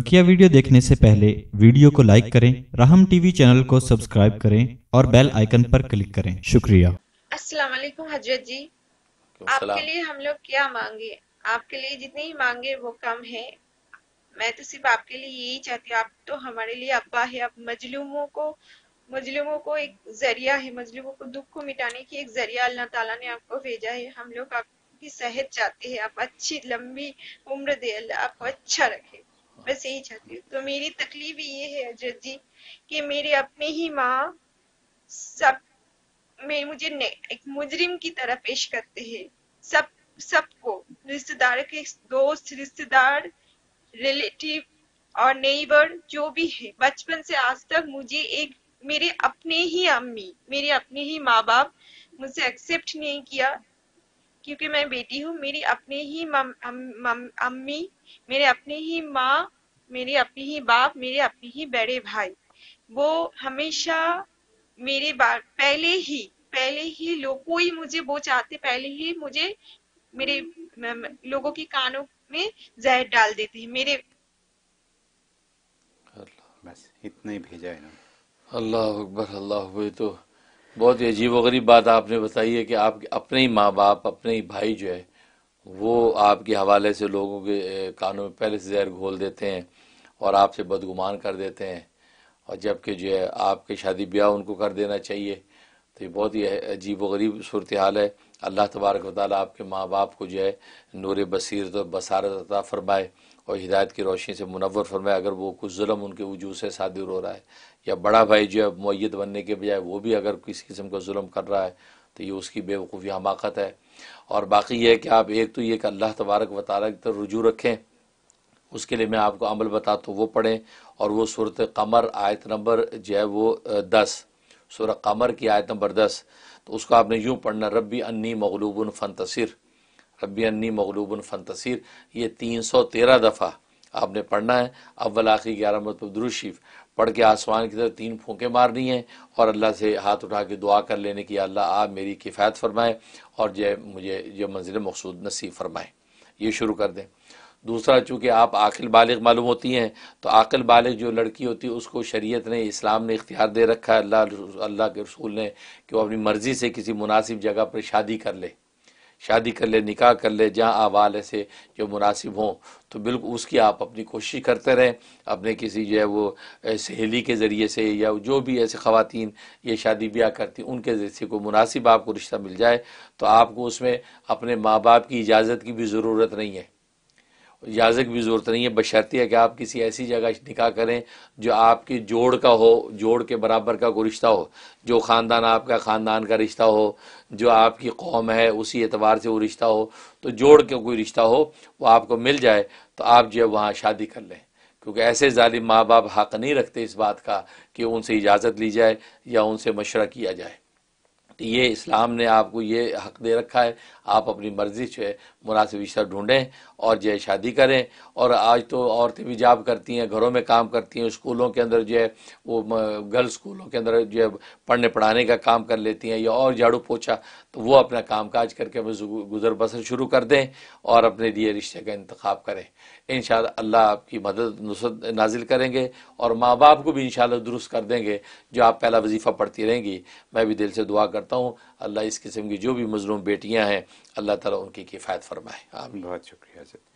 बकिया वीडियो देखने से पहले वीडियो को लाइक करें राहम टीवी चैनल को सब्सक्राइब करें और बेल आइकन पर क्लिक करें शुक्रिया अस्सलाम वालेकुम हजरत जी आपके लिए हम लोग क्या मांगे आपके लिए जितनी ही मांगे वो कम है मैं तो सिर्फ आपके लिए यही चाहती हूँ आप तो हमारे लिए अब्बा है आप मजलूमों को मजलूमों को एक जरिया है मजलूमों को दुख को मिटाने की एक जरिया अल्लाह ताला ने आपको भेजा है हम लोग आपकी सेहत चाहते हैं आप अच्छी लंबी उम्र दे अल्लाह आपको अच्छा रखे बस यही चाहती हूँ तो मेरी तकलीफ ये है हजरत जी कि मेरे अपने ही माँ सब मेरे मुझे एक मुजरिम की तरह पेश करते हैं सब सबको रिश्तेदार के दोस्त रिश्तेदार रिलेटिव और नेबर जो भी है बचपन से आज तक मुझे एक मेरे अपने ही अम्मी मेरे अपने ही माँ बाप मुझसे एक्सेप्ट नहीं किया क्योंकि मैं बेटी हूँ मेरी अपने ही अम्मी मेरे अपने ही माँ मेरे अपने ही बाप मेरे अपने ही बड़े भाई वो हमेशा मेरे पहले ही पहले ही लोग कोई मुझे वो चाहते पहले ही मुझे मेरे लोगों के कानों में जहर डाल देते हैं मेरे बस इतना ही भेजा है अल्लाह अकबर अल्लाह तो बहुत ही अजीब गरीब बात आपने बताई है कि आप अपने ही माँ बाप अपने ही भाई जो है वो आपके हवाले से लोगों के कानों में पहले से जहर घोल देते हैं और आपसे बदगुमान कर देते हैं और जबकि जो है आपके शादी ब्याह उनको कर देना चाहिए तो ये बहुत ही अजीब व गरीब सूरत हाल है अल्लाह तबारक वाली आपके माँ बाप को जो है नूर बसीरत तो बसारत अता फ़रमाए और हिदायत की रोशनी से मुनवर फरमाए अगर वो कुछ म उनके वजू से सादिर हो रहा है या बड़ा भाई जो है मैत बनने के बजाय वो भी अगर किसी किस्म का म कर रहा है तो ये उसकी बेवकूफ़ी हमाकत है और बाकी यह है कि आप एक तो ये कि अल्लाह तबारक वाली की तरफ रुजू रखें उसके लिए मैं आपको अमल बता तो वो पढ़ें और वो सूरत कमर आयत नंबर जो है वो दस सूर कमर की आयत नंबर दस तो उसको आपने यूँ पढ़ना रबी अन्नी मगलूबन फ़न तसर रबी अन्नी मगलूबन फ़न तसर ये तीन सौ तेरह दफ़ा आपने पढ़ना है अव्वल आखिरी ग्यारह मतलब दुरुशीफ पढ़ के आसमान की तरफ तीन फूंके मारनी है और अल्लाह से हाथ उठा के दुआ कर लेने की अल्लाह आप मेरी किफ़ायत फरमाएँ और जय मुझे जो मंजिल मकसूद नसीब फरमाएँ ये शुरू कर दें दूसरा चूँकि आप आकिल बालग मालूम होती हैं तो आकिल बालग जो लड़की होती है उसको शरीयत ने इस्लाम ने इख्तियार दे रखा है अल्लाह अल्लाह के रसूल ने कि वो अपनी मर्ज़ी से किसी मुनासिब जगह पर शादी कर ले शादी कर ले निकाह कर ले जहाँ आवाल ऐसे जो मुनासिब हों तो बिल्कुल उसकी आप अपनी कोशिश करते रहें अपने किसी जो है वो सहेली के ज़रिए से या जो भी ऐसे ख़वातीन ये शादी ब्याह करती उनके ज़रिए से कोई मुनासिब आपको रिश्ता मिल जाए तो आपको उसमें अपने माँ बाप की इजाज़त की भी ज़रूरत नहीं है याजक भी ज़रूरत नहीं है बशर्ती कि आप किसी ऐसी जगह निकाह करें जो आपकी जोड़ का हो जोड़ के बराबर का कोई रिश्ता हो जो ख़ानदान आपका ख़ानदान का रिश्ता हो जो आपकी कौम है उसी एतबार से वो रिश्ता हो तो जोड़ के कोई रिश्ता हो वो आपको मिल जाए तो आप जो है वहाँ शादी कर लें क्योंकि ऐसे ज़ालिम माँ बाप हक़ नहीं रखते इस बात का कि उनसे इजाज़त ली जाए या उनसे मशरा किया जाए ये इस्लाम ने आपको ये हक दे रखा है आप अपनी मर्ज़ी से मुनासिब रिश्ता ढूंढें और जो है शादी करें और आज तो औरतें भी जॉब करती हैं घरों में काम करती हैं स्कूलों के अंदर जो है वो गर्ल्स स्कूलों के अंदर जो है पढ़ने पढ़ाने का काम कर लेती हैं या और झाड़ू पोछा तो वो अपना काम काज करके गुजर बसर शुरू कर दें और अपने लिए रिश्ते का इंतखा करें इन अल्लाह आपकी मदद नुसरत नाजिल करेंगे और माँ बाप को भी इन दुरुस्त कर देंगे जो आप पहला वजीफ़ा पढ़ती रहेंगी मैं भी दिल से दुआ कर करता हूँ अल्लाह इस किस्म की जो भी मजलूम बेटियाँ हैं अल्लाह ताला उनकी किफ़ायत फरमाए बहुत शुक्रिया